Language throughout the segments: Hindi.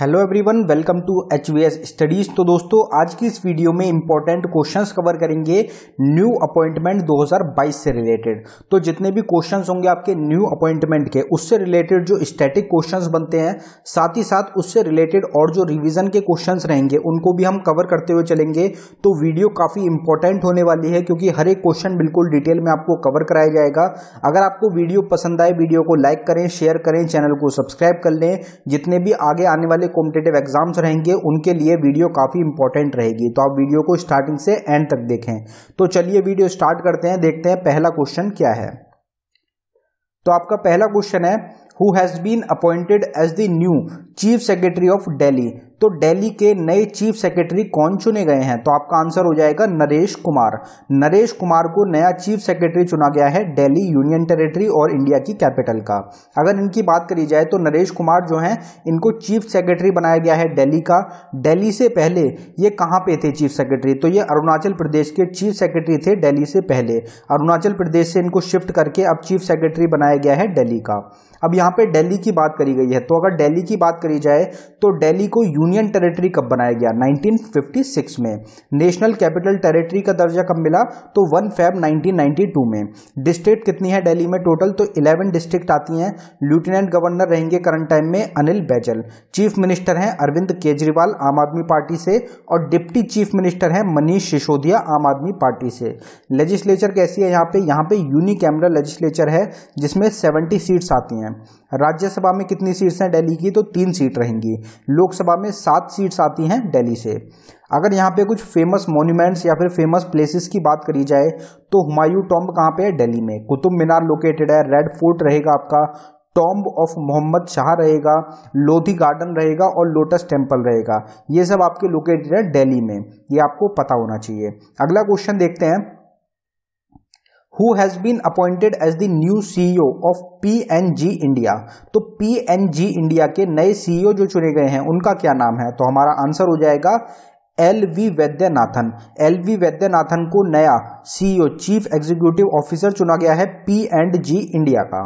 hello everyone welcome to H V S studies तो दोस्तों आज की इस वीडियो में इंपॉर्टेंट क्वेश्चंस कवर करेंगे न्यू अपॉइंटमेंट 2022 से रिलेटेड तो जितने भी क्वेश्चंस होंगे आपके न्यू अपॉइंटमेंट के उससे रिलेटेड जो स्टैटिक क्वेश्चंस बनते हैं साथ ही साथ उससे रिलेटेड और जो रिविजन के क्वेश्चन रहेंगे उनको भी हम कवर करते हुए चलेंगे तो वीडियो काफ़ी इंपॉर्टेंट होने वाली है क्योंकि हर एक क्वेश्चन बिल्कुल डिटेल में आपको कवर कराया जाएगा अगर आपको वीडियो पसंद आए वीडियो को लाइक करें शेयर करें चैनल को सब्सक्राइब कर लें जितने भी आगे आने वाले वाले कॉम्पिटेटिव एग्जाम्स रहेंगे उनके लिए वीडियो काफ़ी इंपॉर्टेंट रहेगी तो आप वीडियो को स्टार्टिंग से एंड तक देखें तो चलिए वीडियो स्टार्ट करते हैं देखते हैं पहला क्वेश्चन क्या है तो आपका पहला क्वेश्चन है who has been appointed as the new chief secretary of Delhi तो दिल्ली के नए चीफ सेक्रेटरी कौन चुने गए हैं तो आपका आंसर हो जाएगा नरेश कुमार नरेश कुमार को नया चीफ सेक्रेटरी चुना गया है दिल्ली यूनियन टेरिटरी और इंडिया की कैपिटल का अगर इनकी बात करी जाए तो नरेश कुमार जो हैं इनको चीफ सेक्रेटरी बनाया गया है दिल्ली का दिल्ली से पहले ये कहाँ पे थे चीफ सेक्रेटरी तो ये अरुणाचल प्रदेश के चीफ सेक्रेटरी थे दिल्ली से पहले अरुणाचल प्रदेश से इनको शिफ्ट करके अब चीफ सेक्रेटरी बनाया गया है दिल्ली का अब यहाँ पे दिल्ली की बात करी गई है तो अगर दिल्ली की बात करी जाए तो दिल्ली को यू यूनियन टेरिटरी कब बनाया गया 1956 में नेशनल कैपिटल टेरिटरी का दर्जा कब मिला तो 1 फेब 1992 में डिस्ट्रिक्ट कितनी है दिल्ली में टोटल तो 11 डिस्ट्रिक्ट आती हैं लेफ्टिनेंट गवर्नर रहेंगे करंट टाइम में अनिल बैजल चीफ मिनिस्टर हैं अरविंद केजरीवाल आम आदमी पार्टी से और डिप्टी चीफ मिनिस्टर हैं मनीष सिसोदिया आम आदमी पार्टी से लेजिस्लेचर कैसी है यहाँ पे यहाँ पे यूनिकैमरल लेजिस्लेचर है जिसमें सेवेंटी सीट्स आती हैं राज्यसभा में कितनी सीट्स हैं दिल्ली की तो तीन सीट रहेंगी लोकसभा में सात सीट्स आती हैं दिल्ली से अगर यहाँ पे कुछ फेमस मोन्यूमेंट्स या फिर फेमस प्लेसेस की बात करी जाए तो हुमायूं टॉम्ब कहाँ पे है दिल्ली में कुतुब मीनार लोकेटेड है रेड फोर्ट रहेगा आपका टॉम्ब ऑफ मोहम्मद शाह रहेगा लोधी गार्डन रहेगा और लोटस टेम्पल रहेगा ये सब आपके लोकेटेड है दिल्ली में ये आपको पता होना चाहिए अगला क्वेश्चन देखते हैं who has been appointed as the new CEO of PNG India तो PNG India के नए CEO जो चुने गए हैं उनका क्या नाम है तो हमारा आंसर हो जाएगा L V Vaidyanathan L V Vaidyanathan को नया सीईओ चीफ एग्जीक्यूटिव ऑफिसर चुना गया है पी एंड जी इंडिया का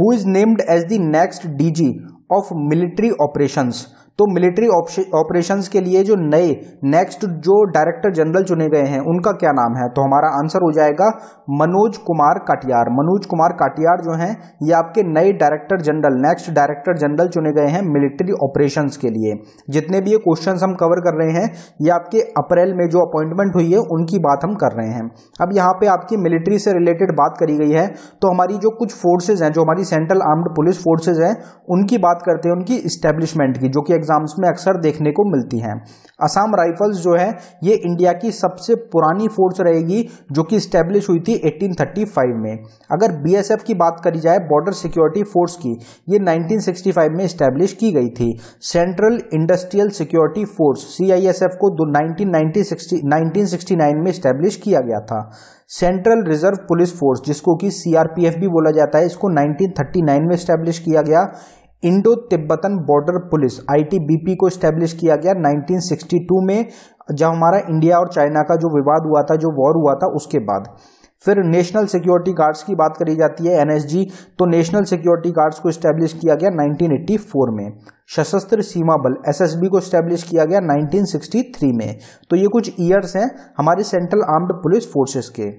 who is named as the next DG of military operations तो मिलिट्री ऑपरेशन के लिए जो नए नेक्स्ट जो डायरेक्टर जनरल चुने गए हैं उनका क्या नाम है तो हमारा आंसर हो जाएगा मनोज कुमार काटियार मनोज कुमार काटियार जो हैं ये आपके नए director general next director general चुने गए हैं मिलिट्री ऑपरेशन के लिए जितने भी ये क्वेश्चन हम कवर कर रहे हैं ये आपके अप्रैल में जो अपॉइंटमेंट हुई है उनकी बात हम कर रहे हैं अब यहाँ पे आपकी मिलिट्री से रिलेटेड बात करी गई है तो हमारी जो कुछ फोर्सेज हैं जो हमारी सेंट्रल आर्म्ड पुलिस फोर्सेज हैं उनकी बात करते हैं उनकी स्टैब्लिशमेंट की जो कि एग्ज़ाम्स में अक्सर देखने को मिलती हैं असम राइफल्स जो है ये इंडिया की सबसे पुरानी फोर्स रहेगी जो कि स्टैब्लिश हुई थी 1835 में अगर बीएसएफ की बात करी जाए बॉर्डर सिक्योरिटी फोर्स की ये 1965 में स्टैब्लिश की गई थी central industrial security force CISF को दो 1960, 1969 में स्टैब्लिश किया गया था सेंट्रल रिजर्व पुलिस फोर्स जिसको कि सीआरपीएफ भी बोला जाता है इसको 1939 में स्टैब्लिश किया गया Indo Tibetan border police ITBP को स्टैब्लिश किया गया 1962 में जब हमारा इंडिया और चाइना का जो विवाद हुआ था जो वॉर हुआ था उसके बाद फिर नेशनल सिक्योरिटी गार्ड्स की बात करी जाती है एनएसजी तो नेशनल सिक्योरिटी गार्ड्स को स्टैब्लिश किया गया 1984 में सशस्त्र सीमा बल एसएसबी को स्टैब्लिश किया गया 1963 में तो ये कुछ ईयर्स हैं हमारे सेंट्रल आर्म्ड पुलिस फोर्सेस के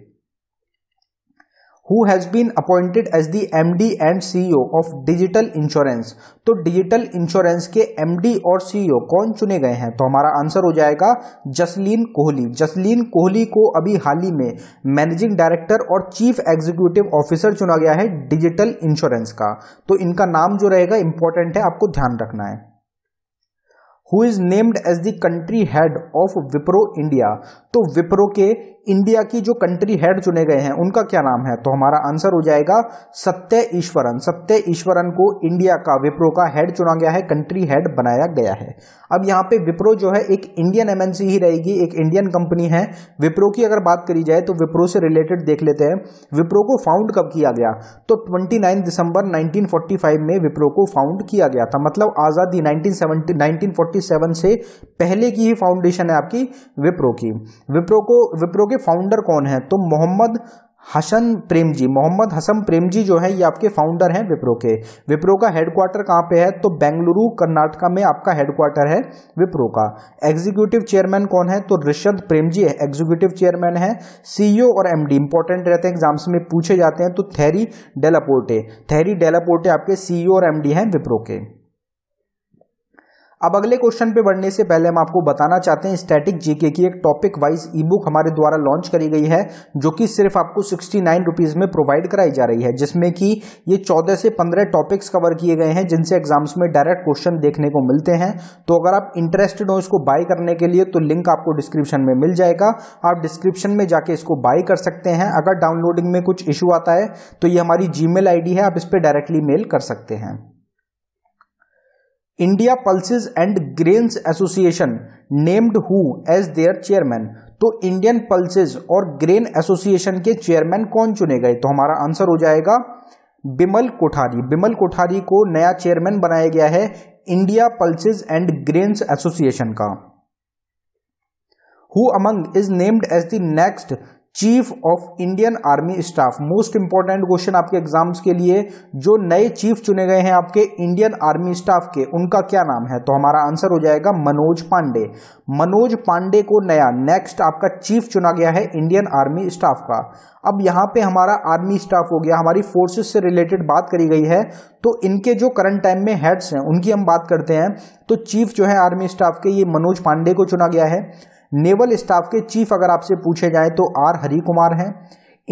who has been appointed as the M D and C O of digital insurance तो डिजिटल इंश्योरेंस के एम डी और सी ओ e कौन चुने गए हैं तो हमारा आंसर हो जाएगा जसलीन कोहली जसलीन कोहली को अभी हाल ही में मैनेजिंग डायरेक्टर और चीफ एग्जीक्यूटिव ऑफिसर चुना गया है डिजिटल इंश्योरेंस का तो इनका नाम जो रहेगा इंपॉर्टेंट है आपको ध्यान रखना है who is named as the country head of Wipro India तो विप्रो के इंडिया की जो कंट्री हेड चुने गए हैं उनका क्या नाम है तो हमारा आंसर हो जाएगा सत्य ईश्वरन सत्य ईश्वरन को इंडिया का विप्रो का हेड चुना गया है कंट्री हेड बनाया गया है अब यहाँ पे विप्रो जो है एक इंडियन एमएनसी ही रहेगी एक इंडियन कंपनी है विप्रो की अगर बात करी जाए तो विप्रो से रिलेटेड देख लेते हैं विप्रो को फाउंड कब किया गया तो ट्वेंटी दिसंबर नाइनटीन में विप्रो को फाउंड किया गया था मतलब आज़ादी नाइनटीन सेवन से पहले की ही फाउंडेशन है आपकी विप्रो की विप्रो को विप्रो के के फाउंडर कौन है तो मोहम्मद हसन प्रेम जी मोहम्मद हसन प्रेम जी जो है ये आपके फाउंडर हैं विप्रो के विप्रो का हेडक्वार्टर कहाँ पे है तो बेंगलुरु कर्नाटका में आपका हेडक्वार्टर है विप्रो का एग्जीक्यूटिव चेयरमैन कौन है तो Rishad Premji executive chairman है सीईओ और एमडी इंपॉर्टेंट रहते हैं एग्जाम्स में पूछे जाते हैं तो थैरी डेलापोर्टे थैरी डेलापोर्टे आपके सीईओ e और एमडी हैं विप्रो के अब अगले क्वेश्चन पे बढ़ने से पहले हम आपको बताना चाहते हैं स्टैटिक जीके की एक टॉपिक वाइज ई बुक हमारे द्वारा लॉन्च करी गई है जो कि सिर्फ आपको सिक्सटी नाइन रुपीज़ में प्रोवाइड कराई जा रही है जिसमें कि ये चौदह से पंद्रह टॉपिक्स कवर किए गए हैं जिनसे एग्जाम्स में डायरेक्ट क्वेश्चन देखने को मिलते हैं तो अगर आप इंटरेस्टेड हो इसको बाय करने के लिए तो लिंक आपको डिस्क्रिप्शन में मिल जाएगा आप डिस्क्रिप्शन में जाके इसको बाय कर सकते हैं अगर डाउनलोडिंग में कुछ इशू आता है तो ये हमारी जी मेल है आप इस पर डायरेक्टली मेल कर सकते हैं India pulses and grains association named who as their chairman तो इंडियन पल्सिस और ग्रेन एसोसिएशन के चेयरमैन कौन चुने गए तो हमारा आंसर हो जाएगा बिमल कोठारी बिमल कोठारी को नया चेयरमैन बनाया गया है India pulses and grains association का who among is named as the next chief of Indian army staff most important question आपके एग्जाम्स के लिए जो नए चीफ चुने गए हैं आपके इंडियन आर्मी स्टाफ के उनका क्या नाम है तो हमारा आंसर हो जाएगा मनोज पांडे मनोज पांडे को नया नेक्स्ट आपका चीफ चुना गया है इंडियन आर्मी स्टाफ का अब यहाँ पे हमारा आर्मी स्टाफ हो गया हमारी फोर्सेस से रिलेटेड बात करी गई है तो इनके जो करंट टाइम में हेड्स हैं उनकी हम बात करते हैं तो चीफ जो है आर्मी स्टाफ के ये मनोज पांडे को चुना गया है नेवल स्टाफ के चीफ अगर आपसे पूछे जाए तो आर हरी कुमार हैं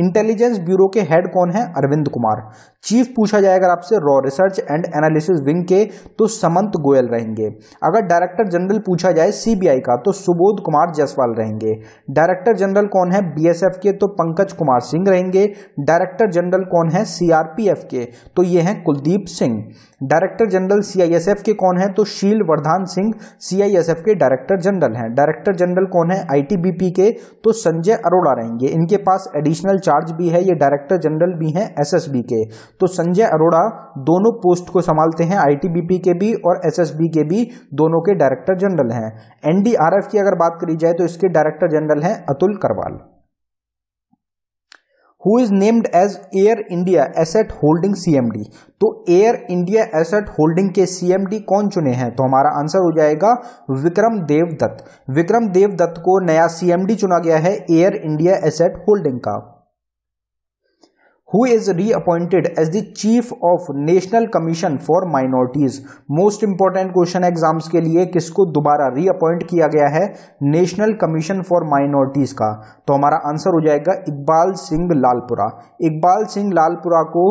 इंटेलिजेंस ब्यूरो के हेड कौन है अरविंद कुमार चीफ पूछा जाए अगर आपसे रॉ रिसर्च एंड एनालिसिस विंग के तो समंत गोयल रहेंगे अगर डायरेक्टर जनरल पूछा जाए सीबीआई का तो सुबोध कुमार जायसवाल रहेंगे डायरेक्टर जनरल कौन है बीएसएफ के तो पंकज कुमार सिंह रहेंगे डायरेक्टर जनरल कौन है सीआरपीएफ के तो ये हैं Kuldeep Singh director general CISF के कौन है तो शील वर्धान सिंह सीआईएसएफ के डायरेक्टर जनरल हैं डायरेक्टर जनरल कौन है आईटीबीपी के तो संजय अरोड़ा रहेंगे इनके पास एडिशनल चार्ज भी है ये डायरेक्टर जनरल भी हैं एसएसबी के तो संजय अरोड़ा दोनों पोस्ट को संभालते हैं आईटीबीपी के भी और एसएसबी के भी दोनों के डायरेक्टर जनरल हैं एनडीआरएफ की अगर बात करी जाए तो इसके डायरेक्टर जनरल हैं Atul Karwal who is named as Air India asset holding CMD तो एयर इंडिया एसेट होल्डिंग के सीएमडी कौन चुने हैं तो हमारा आंसर हो जाएगा विक्रम देवदत्त विक्रम देवदत्त को नया सीएमडी चुना गया है एयर इंडिया एसेट होल्डिंग का who is reappointed as the chief of national commission for minorities most important question exams के लिए किसको दोबारा री अपॉइंट किया गया है नेशनल कमीशन फॉर माइनॉरिटीज का तो हमारा आंसर हो जाएगा इकबाल सिंह लालपुरा इकबाल सिंह लालपुरा को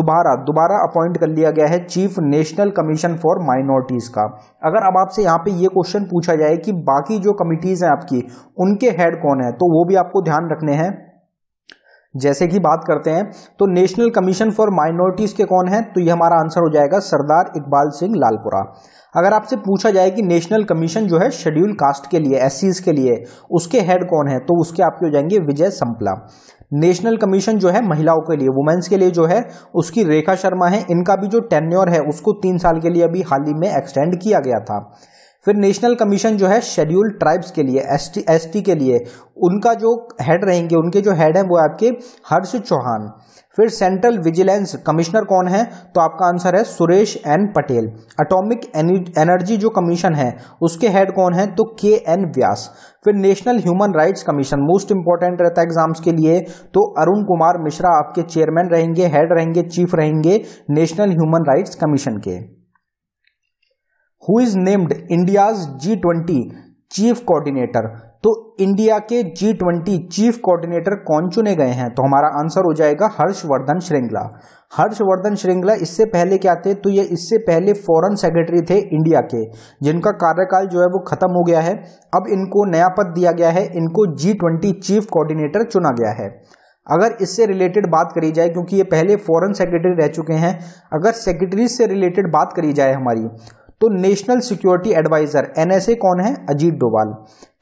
दोबारा दोबारा अपॉइंट कर लिया गया है chief national commission for minorities का अगर अब आपसे यहाँ पे ये क्वेश्चन पूछा जाए कि बाकी जो कमिटीज़ हैं आपकी उनके हेड कौन है तो वो भी आपको ध्यान रखने हैं जैसे कि बात करते हैं तो नेशनल कमीशन फॉर माइनॉरिटीज़ के कौन है तो ये हमारा आंसर हो जाएगा सरदार इकबाल सिंह लालपुरा अगर आपसे पूछा जाए कि नेशनल कमीशन जो है शेड्यूल कास्ट के लिए एस के लिए उसके हेड कौन है तो उसके आपके हो जाएंगे विजय संपला नेशनल कमीशन जो है महिलाओं के लिए वुमेन्स के लिए जो है उसकी रेखा शर्मा है इनका भी जो टेन्योर है उसको तीन साल के लिए अभी हाल ही में एक्सटेंड किया गया था फिर नेशनल कमीशन जो है शेड्यूल ट्राइब्स के लिए एसटी एसटी के लिए उनका जो हेड रहेंगे उनके जो हेड हैं वो आपके हर्ष चौहान फिर सेंट्रल विजिलेंस कमिश्नर कौन है तो आपका आंसर है Suresh N Patel atomic energy जो कमीशन है उसके हेड कौन है तो के एन व्यास फिर national human rights commission most important रहता है एग्जाम्स के लिए तो अरुण कुमार मिश्रा आपके चेयरमैन रहेंगे हेड रहेंगे चीफ रहेंगे नेशनल ह्यूमन राइट्स कमीशन के who is named India's G twenty chief coordinator तो इंडिया के जी ट्वेंटी चीफ कोऑर्डिनेटर कौन चुने गए हैं तो हमारा आंसर हो जाएगा हर्षवर्धन श्रृंगला हर्षवर्धन श्रृंगला इससे पहले क्या थे तो ये इससे पहले फॉरेन सेक्रेटरी थे इंडिया के जिनका कार्यकाल जो है वो खत्म हो गया है अब इनको नया पद दिया गया है इनको जी ट्वेंटी चीफ कोऑर्डिनेटर चुना गया है अगर इससे रिलेटेड बात करी जाए क्योंकि ये पहले फॉरेन सेक्रेटरी रह चुके हैं अगर सेक्रेटरी से रिलेटेड बात करी जाए हमारी तो नेशनल सिक्योरिटी एडवाइजर एनएसए कौन है अजीत डोवाल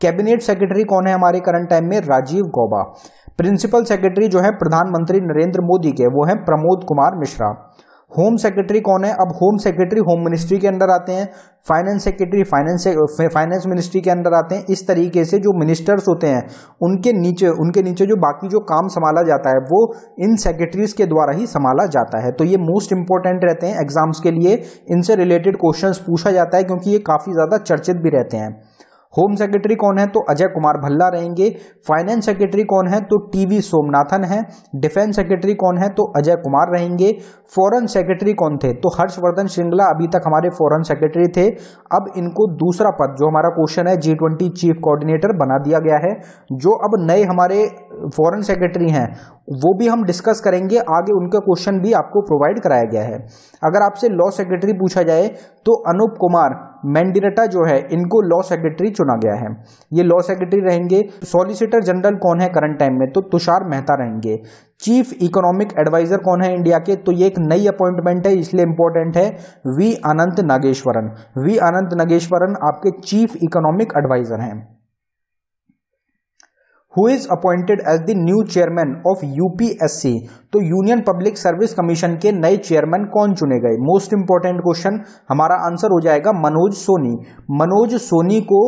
कैबिनेट सेक्रेटरी कौन है हमारे करंट टाइम में राजीव गौबा प्रिंसिपल सेक्रेटरी जो है प्रधानमंत्री नरेंद्र मोदी के वो है प्रमोद कुमार मिश्रा होम सेक्रेटरी कौन है अब होम सेक्रेटरी होम मिनिस्ट्री के अंदर आते हैं finance secretary finance finance ministry के अंदर आते हैं इस तरीके से जो मिनिस्टर्स होते हैं उनके नीचे उनके नीचे जो बाकी जो काम संभाला जाता है वो इन सेक्रेटरीज के द्वारा ही संभाला जाता है तो ये मोस्ट इंपॉर्टेंट रहते हैं एग्जाम्स के लिए इनसे रिलेटेड क्वेश्चन पूछा जाता है क्योंकि ये काफ़ी ज़्यादा चर्चित भी रहते हैं होम सेक्रेटरी कौन है तो अजय कुमार भल्ला रहेंगे फाइनेंस सेक्रेटरी कौन है तो टीवी सोमनाथन है डिफेंस सेक्रेटरी कौन है तो अजय कुमार रहेंगे फॉरेन सेक्रेटरी कौन थे तो हर्षवर्धन श्रृंगला अभी तक हमारे फॉरेन सेक्रेटरी थे अब इनको दूसरा पद जो हमारा क्वेश्चन है जी चीफ कोऑर्डिनेटर बना दिया गया है जो अब नए हमारे फॉरेन सेक्रेटरी हैं वो भी हम डिस्कस करेंगे आगे उनका क्वेश्चन भी आपको प्रोवाइड कराया गया है अगर आपसे लॉ सेक्रेटरी पूछा जाए तो अनूप कुमार मैंडिरटा जो है इनको लॉ सेक्रेटरी चुना गया है ये लॉ सेक्रेटरी रहेंगे सॉलिसिटर जनरल कौन है करंट टाइम में तो तुषार मेहता रहेंगे चीफ इकोनॉमिक एडवाइजर कौन है इंडिया के तो ये एक नई अपॉइंटमेंट है इसलिए इंपॉर्टेंट है वी अनंत नागेश्वरन वी अनंत नागेश्वरन आपके चीफ इकोनॉमिक एडवाइजर हैं who is appointed as the new chairman of UPSC तो यूनियन पब्लिक सर्विस कमीशन के नए चेयरमैन कौन चुने गए मोस्ट इंपॉर्टेंट क्वेश्चन हमारा आंसर हो जाएगा मनोज सोनी मनोज सोनी को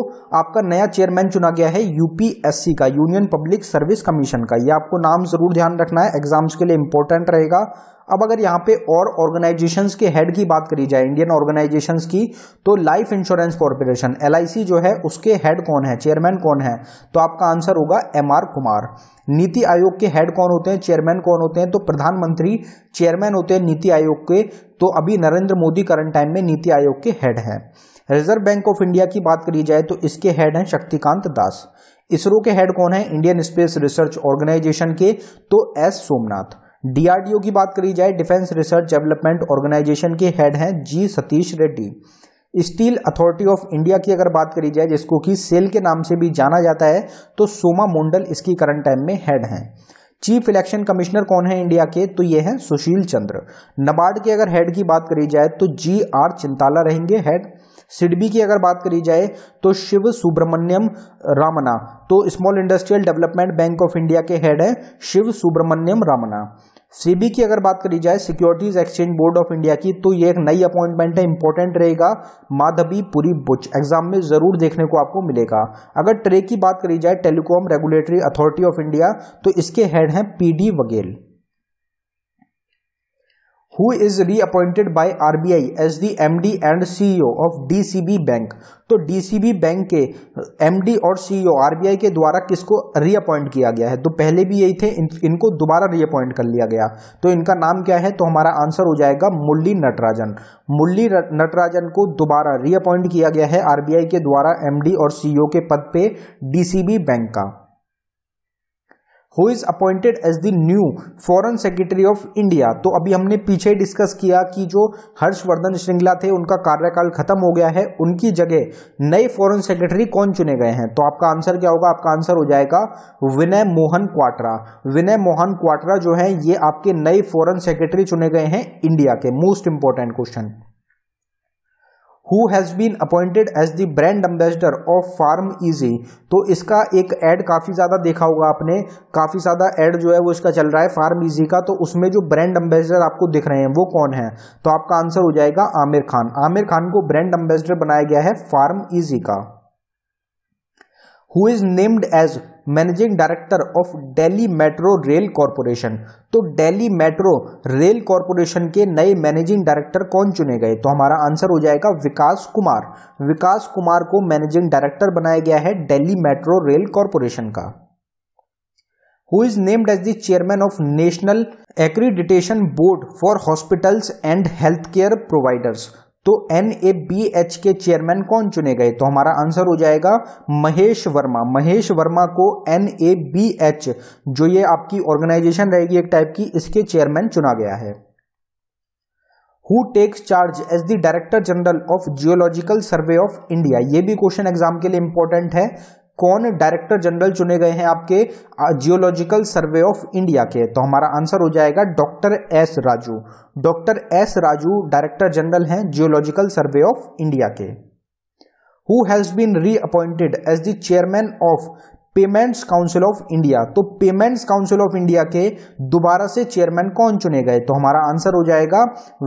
आपका नया चेयरमैन चुना गया है यूपीएससी का यूनियन पब्लिक सर्विस कमीशन का ये आपको नाम जरूर ध्यान रखना है एग्जाम्स के लिए इंपॉर्टेंट रहेगा अब अगर यहाँ पे और ऑर्गेनाइजेशंस के हेड की बात करी जाए इंडियन ऑर्गेनाइजेशंस की तो लाइफ इंश्योरेंस कॉरपोरेशन एल जो है उसके हेड कौन है चेयरमैन कौन है तो आपका आंसर होगा एम कुमार नीति आयोग के हेड कौन होते हैं चेयरमैन कौन होते हैं तो तो प्रधानमंत्री चेयरमैन होते हैं नीति आयोग के तो अभी नरेंद्र मोदी करंट टाइम में नीति आयोग के हेड हैं रिजर्व बैंक ऑफ इंडिया की बात करी जाए तो इसके हेड हैं शक्तिकांत दास इसरो के हेड कौन है इंडियन स्पेस रिसर्च ऑर्गेनाइजेशन के तो एस सोमनाथ डीआरडीओ की बात करी जाए डिफेंस रिसर्च डेवलपमेंट ऑर्गेनाइजेशन के हेड हैं G Satheesh Reddy steel authority of India की अगर बात करी जाए जिसको कि सेल के नाम से भी जाना जाता है तो सोमा मुंडल इसकी करंट टाइम में हेड हैं चीफ इलेक्शन कमिश्नर कौन है इंडिया के तो ये हैं सुशील चंद्र नबार्ड के अगर हेड की बात करी जाए तो जी आर चिंताला रहेंगे हेड सिडबी की अगर बात करी जाए तो शिव सुब्रमण्यम रामना तो small industrial development bank of India के हेड है शिव सुब्रमण्यम रामना सीबी की अगर बात करी जाए securities exchange board of India की तो ये एक नई अपॉइंटमेंट है इंपॉर्टेंट रहेगा माधवी पुरी बुच एग्जाम में जरूर देखने को आपको मिलेगा अगर ट्रे की बात करी जाए telecom regulatory authority of India तो इसके हेड हैं पीडी वगैरह who is reappointed by I as the M D and C O of D C B bank तो डी सी बी बैंक के एम uh, डी और सी आर बी आई के द्वारा किसको रीअपॉइंट किया गया है तो पहले भी यही थे इन, इनको दोबारा रीअपॉइंट कर लिया गया तो इनका नाम क्या है तो हमारा आंसर हो जाएगा मुरली नटराजन मुरली नटराजन को दोबारा रीअपॉइंट किया गया है आर बी आई के द्वारा एम डी और सी ओ e के पद पे बी बैंक का who is appointed as the new foreign secretary of India तो अभी हमने पीछे डिस्कस किया कि जो हर्षवर्धन श्रृंगला थे उनका कार्यकाल खत्म हो गया है उनकी जगह नए फॉरन सेक्रेटरी कौन चुने गए हैं तो आपका आंसर क्या होगा आपका आंसर हो जाएगा विनय मोहन क्वाट्रा विनय मोहन क्वाट्रा जो है ये आपके नए फॉरन सेक्रेटरी चुने गए हैं इंडिया के most important question who has been appointed as the brand ambassador of PharmEasy तो इसका एक ऐड काफ़ी ज़्यादा देखा होगा आपने काफ़ी ज़्यादा ऐड जो है वो इसका चल रहा है फार्म इजी का तो उसमें जो ब्रांड एम्बेसडर आपको दिख रहे हैं वो कौन है तो आपका आंसर हो जाएगा आमिर खान आमिर खान को ब्रांड एम्बेसडर बनाया गया है फार्म इजी का who is named as managing director of Delhi metro rail corporation तो डेली मेट्रो रेल कॉरपोरेशन के नए मैनेजिंग डायरेक्टर कौन चुने गए तो हमारा आंसर हो जाएगा विकास कुमार विकास कुमार को मैनेजिंग डायरेक्टर बनाया गया है डेली मेट्रो रेल कॉरपोरेशन का who is named as the chairman of national accreditation board for hospitals and health care providers तो एन ए बी एच के चेयरमैन कौन चुने गए तो हमारा आंसर हो जाएगा महेश वर्मा महेश वर्मा को एन ए बी एच जो ये आपकी ऑर्गेनाइजेशन रहेगी एक टाइप की इसके चेयरमैन चुना गया है who takes charge as the director general of geological survey of India ये भी क्वेश्चन एग्जाम के लिए इंपॉर्टेंट है कौन डायरेक्टर जनरल चुने गए हैं आपके जियोलॉजिकल सर्वे ऑफ इंडिया के तो हमारा आंसर हो जाएगा doctor S Raju doctor S Raju director general हैं जियोलॉजिकल सर्वे ऑफ इंडिया के who has been reappointed as the chairman of payments council of India तो पेमेंट्स काउंसिल ऑफ इंडिया के दोबारा से चेयरमैन कौन चुने गए तो हमारा आंसर हो जाएगा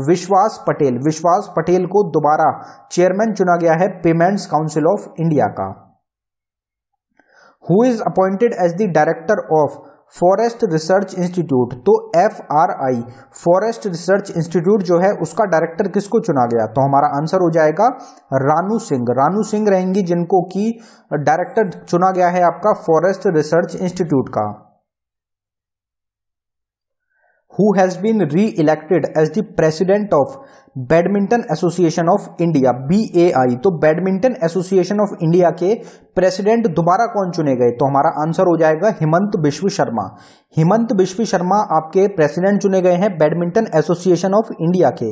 विश्वास पटेल विश्वास पटेल को दोबारा चेयरमैन चुना गया है पेमेंट्स काउंसिल ऑफ इंडिया का who is appointed as the director of forest research institute तो F R I forest research institute जो है उसका डायरेक्टर किसको चुना गया तो हमारा आंसर हो जाएगा रानू सिंह रानू सिंह रहेंगी जिनको कि डायरेक्टर चुना गया है आपका फॉरेस्ट रिसर्च इंस्टीट्यूट का who has been re-elected as the president of badminton association of India B A I तो बैडमिंटन एसोसिएशन ऑफ इंडिया के प्रेसिडेंट दोबारा कौन चुने गए तो हमारा आंसर हो जाएगा हिमंत विश्व शर्मा हिमंत विश्व शर्मा आपके प्रेसिडेंट चुने गए हैं बैडमिंटन एसोसिएशन ऑफ इंडिया के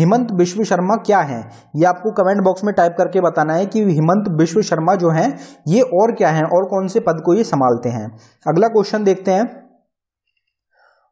हिमंत विश्व शर्मा क्या हैं ये आपको कमेंट बॉक्स में टाइप करके बताना है कि हिमंत विश्व शर्मा जो हैं ये और क्या हैं और कौन से पद को ये संभालते हैं अगला क्वेश्चन देखते हैं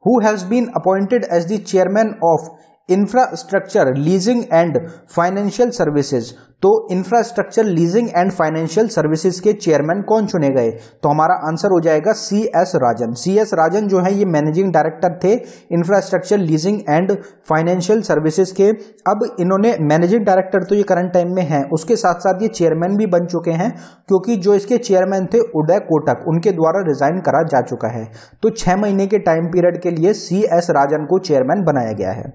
who has been appointed as the chairman of infrastructure leasing and financial services तो infrastructure leasing and financial services के चेयरमैन कौन चुने गए तो हमारा आंसर हो जाएगा सी एस राजन सी एस राजन जो है ये मैनेजिंग डायरेक्टर थे infrastructure leasing and financial services के अब इन्होंने मैनेजिंग डायरेक्टर तो ये करंट टाइम में हैं उसके साथ साथ ये चेयरमैन भी बन चुके हैं क्योंकि जो इसके चेयरमैन थे उदय कोटक उनके द्वारा रिजाइन करा जा चुका है तो छः महीने के टाइम पीरियड के लिए सी एस राजन को चेयरमैन बनाया गया है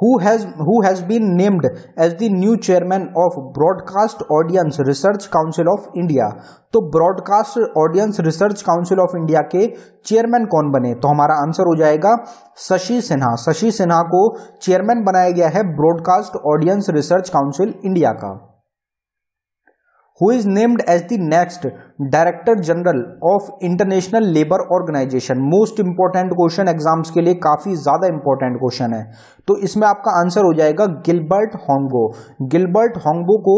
who has who has been named as the new chairman of broadcast audience research council of india तो broadcast audience research council of India के चेयरमैन कौन बने तो हमारा आंसर हो जाएगा शशि सिन्हा शशि सिन्हा को चेयरमैन बनाया गया है broadcast audience research council India का who is named as the next director general of international labour organisation most important question exams के लिए काफी ज्यादा इंपॉर्टेंट क्वेश्चन है तो इसमें आपका आंसर हो जाएगा गिलबर्ट होंगो गिलबर्ट होंगो को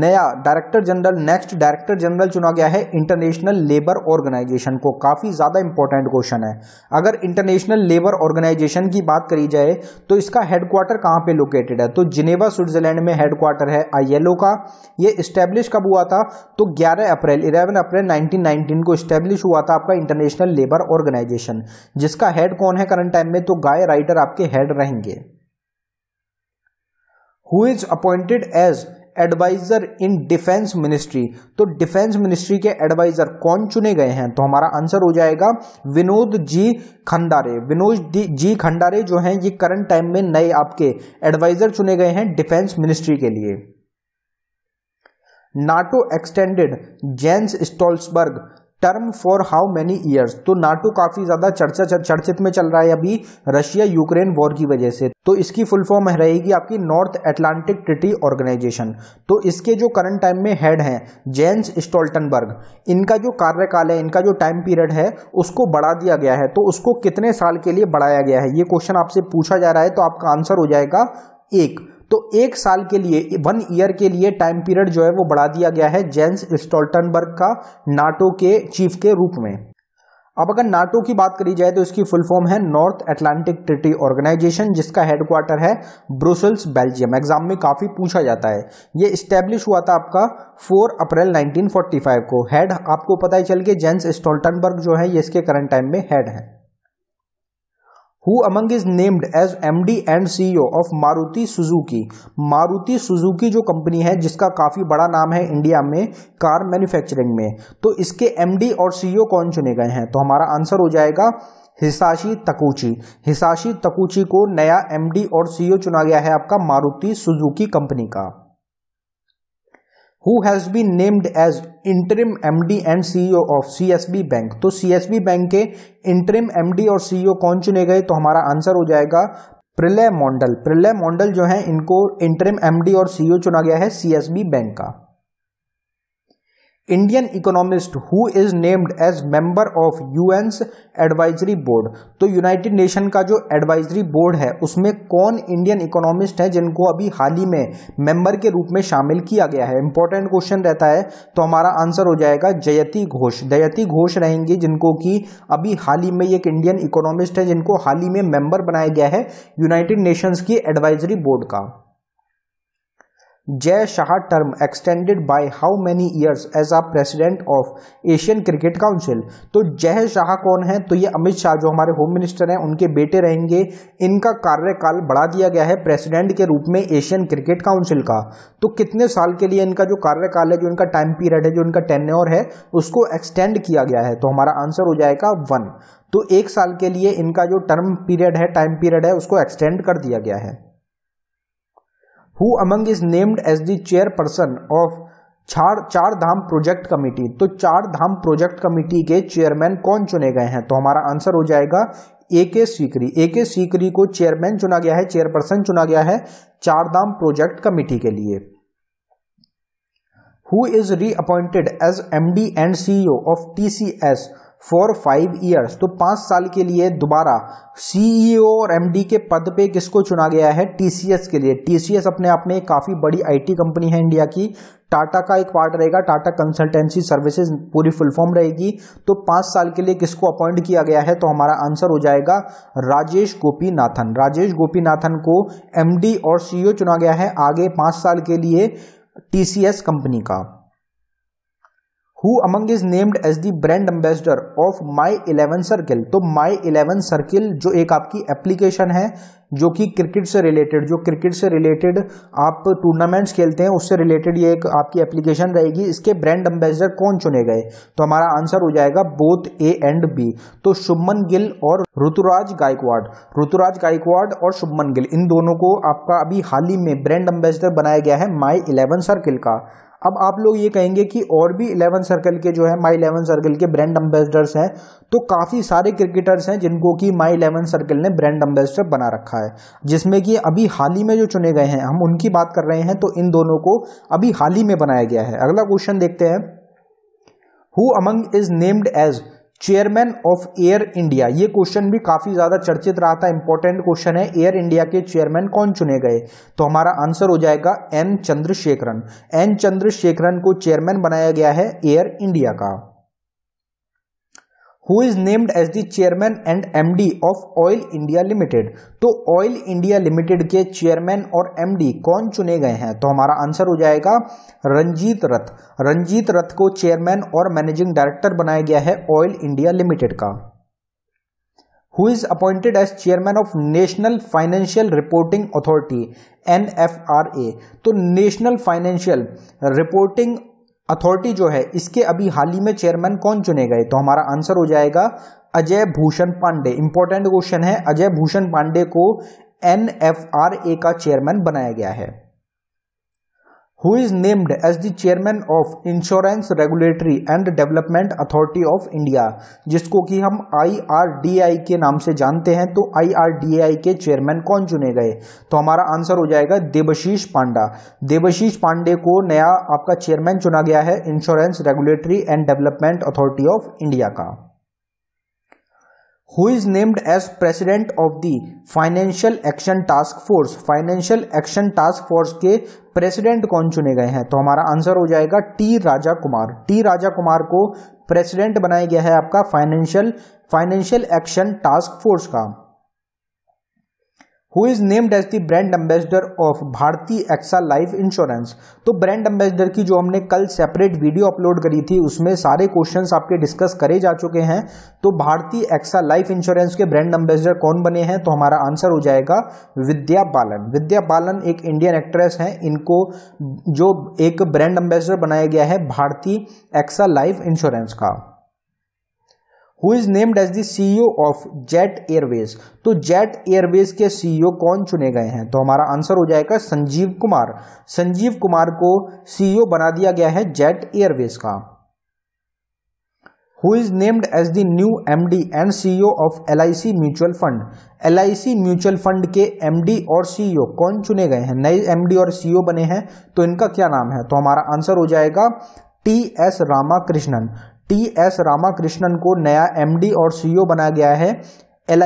नया director general next director general चुना गया है इंटरनेशनल लेबर ऑर्गेनाइजेशन को काफी ज्यादा इंपॉर्टेंट क्वेश्चन है अगर इंटरनेशनल लेबर ऑर्गेनाइजेशन की बात करी जाए तो इसका हेडक्वार्टर कहां पर लोकेटेड है तो जिनेवा स्विट्जरलैंड में हेडक्वार्टर है आईएलओ का यह स्टेब्लिश कब हुआ था तो ग्यारह अप्रैल इलेवन अप्रैल 1919 को स्टैब्लिश हुआ था आपका इंटरनेशनल लेबर ऑर्गेनाइजेशन जिसका हेड कौन है करंट टाइम में तो गाय राइडर आपके हेड रहेंगे who is appointed as adviser in defence ministry तो डिफेंस मिनिस्ट्री के एडवाइजर कौन चुने गए हैं तो हमारा आंसर हो जाएगा विनोद जी खंडारे विनोद जी खंडारे जो हैं ये करंट टाइम में नए आपके एडवाइजर चुने गए हैं डिफेंस मिनिस्ट्री के लिए NATO extended Jens Stoltenberg term for how many years तो नाटो काफी ज्यादा चर्चा चर्चित में चल रहा है अभी रशिया यूक्रेन वॉर की वजह से तो इसकी फुल फॉर्म रहेगी आपकी नॉर्थ एटलांटिक ट्रिटी ऑर्गेनाइजेशन तो इसके जो करंट टाइम में हेड हैं जेंस स्टोल्टनबर्ग इनका जो कार्यकाल है इनका जो टाइम पीरियड है उसको बढ़ा दिया गया है तो उसको कितने साल के लिए बढ़ाया गया है ये क्वेश्चन आपसे पूछा जा रहा है तो आपका आंसर हो जाएगा एक तो एक साल के लिए वन ईयर के लिए टाइम पीरियड जो है वो बढ़ा दिया गया है जेंस स्टोल्टनबर्ग का नाटो के चीफ के रूप में अब अगर नाटो की बात करी जाए तो इसकी फुल फॉर्म है नॉर्थ एटलांटिक ट्रिटी ऑर्गेनाइजेशन जिसका हेडक्वार्टर है ब्रुसेल्स बेल्जियम एग्जाम में काफ़ी पूछा जाता है ये स्टैब्लिश हुआ था आपका 4 अप्रैल 1945 को हेड आपको पता ही चल गया जेंस स्टोल्टनबर्ग जो है ये इसके करंट टाइम में हेड है who among is named as M D and C O of Maruti Suzuki Maruti Suzuki जो कंपनी है जिसका काफ़ी बड़ा नाम है इंडिया में कार मैन्युफैक्चरिंग में तो इसके एम डी और सी ओ e कौन चुने गए हैं तो हमारा आंसर हो जाएगा हिसाशी तकूची हिसाशी तकूची को नया एम डी और सी ओ e चुना गया है आपका मारुति सुजुकी कंपनी का who has been named as interim MD and CEO of CSB bank तो CSB बैंक के interim MD और CEO कौन चुने गए तो हमारा आंसर हो जाएगा प्रलय मॉन्डल प्रलय मॉन्डल जो है इनको इंटरिम एमडी और सीईओ e चुना गया है सीएसबी बैंक का Indian economist who is named as member of UN's advisory board तो यूनाइटेड नेशन का जो एडवाइजरी बोर्ड है उसमें कौन इंडियन इकोनॉमिस्ट है जिनको अभी हाल ही में मेंबर के रूप में शामिल किया गया है इंपॉर्टेंट क्वेश्चन रहता है तो हमारा आंसर हो जाएगा जयती घोष जयती घोष रहेंगे जिनको कि अभी हाल ही में एक इंडियन इकोनॉमिस्ट है जिनको हाल ही में मेंबर बनाया गया है यूनाइटेड नेशंस की एडवाइजरी बोर्ड का Jay Shah term extended by how many years as a president of Asian Cricket Council तो जय शाह कौन है तो ये अमित शाह जो हमारे होम मिनिस्टर हैं उनके बेटे रहेंगे इनका कार्यकाल बढ़ा दिया गया है प्रेसिडेंट के रूप में एशियन क्रिकेट काउंसिल का तो कितने साल के लिए इनका जो कार्यकाल है जो इनका टाइम पीरियड है जो इनका टेन्योर है उसको एक्सटेंड किया गया है तो हमारा आंसर हो जाएगा वन तो एक साल के लिए इनका जो टर्म पीरियड है टाइम पीरियड है उसको एक्सटेंड कर दिया गया है who among is named as the chairperson of Char Char Dham project committee तो चार धाम प्रोजेक्ट कमेटी के चेयरमैन कौन चुने गए हैं तो हमारा आंसर हो जाएगा ए के सीकरी ए के सीकरी को चेयरमैन चुना गया है चेयरपर्सन चुना गया है चार धाम प्रोजेक्ट कमेटी के लिए who is reappointed as M D and CEO of T C S for five years तो पाँच साल के लिए दोबारा सीईओ e और एमडी के पद पे किसको चुना गया है टीसीएस के लिए टीसीएस अपने आप में काफ़ी बड़ी आईटी कंपनी है इंडिया की टाटा का एक पार्ट रहेगा टाटा कंसल्टेंसी सर्विसेज पूरी फुल फॉर्म रहेगी तो पाँच साल के लिए किसको अपॉइंट किया गया है तो हमारा आंसर हो जाएगा राजेश गोपीनाथन राजेश गोपीनाथन को एमडी और सीईओ e चुना गया है आगे पाँच साल के लिए टीसीएस कंपनी का who among is named as the brand ambassador of My Eleven Circle तो माई इलेवन सर्किल जो एक आपकी एप्लीकेशन है जो कि क्रिकेट से रिलेटेड जो क्रिकेट से रिलेटेड आप टूर्नामेंट्स खेलते हैं उससे रिलेटेड ये एक आपकी एप्लीकेशन रहेगी इसके ब्रांड एम्बेसडर कौन चुने गए तो हमारा आंसर हो जाएगा बोथ ए एंड बी तो शुभमन गिल और ऋतुराज गायकवाड़ ऋतुराज गायकवाड़ और शुभमन गिल इन दोनों को आपका अभी हाल ही में ब्रांड एम्बेसडर बनाया गया है माई इलेवन सर्किल का अब आप लोग ये कहेंगे कि और भी इलेवन सर्कल के जो है माई इलेवन सर्कल के ब्रांड एम्बेसडर्स हैं तो काफ़ी सारे क्रिकेटर्स हैं जिनको कि माई इलेवन सर्कल ने ब्रांड एम्बेसडर बना रखा है जिसमें कि अभी हाल ही में जो चुने गए हैं हम उनकी बात कर रहे हैं तो इन दोनों को अभी हाल ही में बनाया गया है अगला क्वेश्चन देखते हैं who among is named as chairman of Air India ये क्वेश्चन भी काफी ज्यादा चर्चित रहा था इंपॉर्टेंट क्वेश्चन है एयर इंडिया के चेयरमैन कौन चुने गए तो हमारा आंसर हो जाएगा एन चंद्रशेखरन एन चंद्रशेखरन को चेयरमैन बनाया गया है एयर इंडिया का who is named as the chairman and MD of Oil India Limited तो ऑयल इंडिया लिमिटेड के चेयरमैन और एमडी कौन चुने गए हैं तो हमारा आंसर हो जाएगा रंजीत रथ रंजीत रथ को चेयरमैन और मैनेजिंग डायरेक्टर बनाया गया है ऑयल इंडिया लिमिटेड का who is appointed as chairman of National Financial Reporting Authority N तो नेशनल फाइनेंशियल रिपोर्टिंग अथॉरिटी जो है इसके अभी हाल ही में चेयरमैन कौन चुने गए तो हमारा आंसर हो जाएगा अजय भूषण पांडे इंपॉर्टेंट क्वेश्चन है अजय भूषण पांडे को एन का चेयरमैन बनाया गया है who is named as the chairman of Insurance Regulatory and Development Authority of India जिसको कि हम आई आर डी आई के नाम से जानते हैं तो आई के चेयरमैन कौन चुने गए तो हमारा आंसर हो जाएगा देबशीष पांडा देबशीष पांडे को नया आपका चेयरमैन चुना गया है Insurance Regulatory and Development Authority of India का who is named as president of the Financial Action Task Force Financial Action Task Force के प्रेसिडेंट कौन चुने गए हैं तो हमारा आंसर हो जाएगा टी राजा कुमार टी राजा कुमार को प्रेसिडेंट बनाया गया है आपका Financial Financial Action Task Force का who is named as the brand ambassador of Bharti AXA Life Insurance तो ब्रांड एम्बेसडर की जो हमने कल सेपरेट वीडियो अपलोड करी थी उसमें सारे क्वेश्चंस आपके डिस्कस करे जा चुके हैं तो भारतीय एक्सा लाइफ इंश्योरेंस के ब्रांड एम्बेसडर कौन बने हैं तो हमारा आंसर हो जाएगा विद्या बालन विद्या बालन एक इंडियन एक्ट्रेस हैं इनको जो एक ब्रांड एम्बेसडर बनाया गया है भारतीय एक्सा लाइफ इंश्योरेंस का who is named as the CEO of Jet Airways तो जेट एयरवेज के सीईओ e कौन चुने गए हैं तो हमारा आंसर हो जाएगा संजीव कुमार संजीव कुमार को सीईओ e बना दिया गया है जेट एयरवेज का who is named as the new M D and CEO of L I C Mutual Fund L I C Mutual Fund के एम डी और सीईओ e कौन चुने गए हैं नए एम डी और सीईओ बने हैं तो इनका क्या नाम है तो हमारा आंसर हो जाएगा T S Ramakrishnan T S Ramakrishnan को नया एमडी और सीईओ e बनाया गया है एल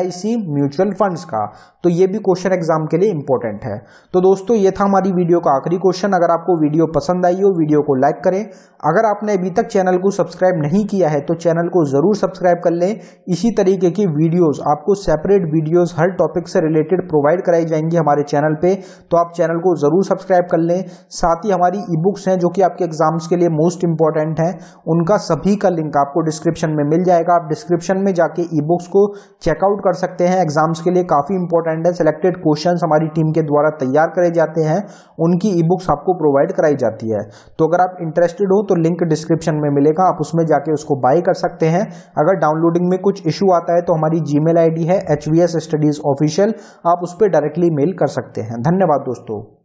म्यूचुअल फंड्स का तो ये भी क्वेश्चन एग्जाम के लिए इंपॉर्टेंट है तो दोस्तों ये था हमारी वीडियो का आखिरी क्वेश्चन अगर आपको वीडियो पसंद आई हो वीडियो को लाइक करें अगर आपने अभी तक चैनल को सब्सक्राइब नहीं किया है तो चैनल को ज़रूर सब्सक्राइब कर लें इसी तरीके की वीडियोज आपको सेपरेट वीडियोज हर टॉपिक से रिलेटेड प्रोवाइड कराई जाएंगी हमारे चैनल पर तो आप चैनल को ज़रूर सब्सक्राइब कर लें साथ ही हमारी ई बुक्स हैं जो कि आपके एग्जाम्स के लिए मोस्ट इंपॉर्टेंट हैं उनका सभी का लिंक आपको डिस्क्रिप्शन में मिल जाएगा आप डिस्क्रिप्शन में जाके ई बुक्स को चेकआउट आउट कर सकते हैं एग्जाम्स के लिए काफ़ी इंपॉर्टेंट है सिलेक्टेड क्वेश्चन हमारी टीम के द्वारा तैयार करे जाते हैं उनकी ई बुक्स आपको प्रोवाइड कराई जाती है तो अगर आप इंटरेस्टेड हो तो लिंक डिस्क्रिप्शन में मिलेगा आप उसमें जाके उसको बाय कर सकते हैं अगर डाउनलोडिंग में कुछ इशू आता है तो हमारी जी मेल है एच स्टडीज़ ऑफिशियल आप उस पर डायरेक्टली मेल कर सकते हैं धन्यवाद दोस्तों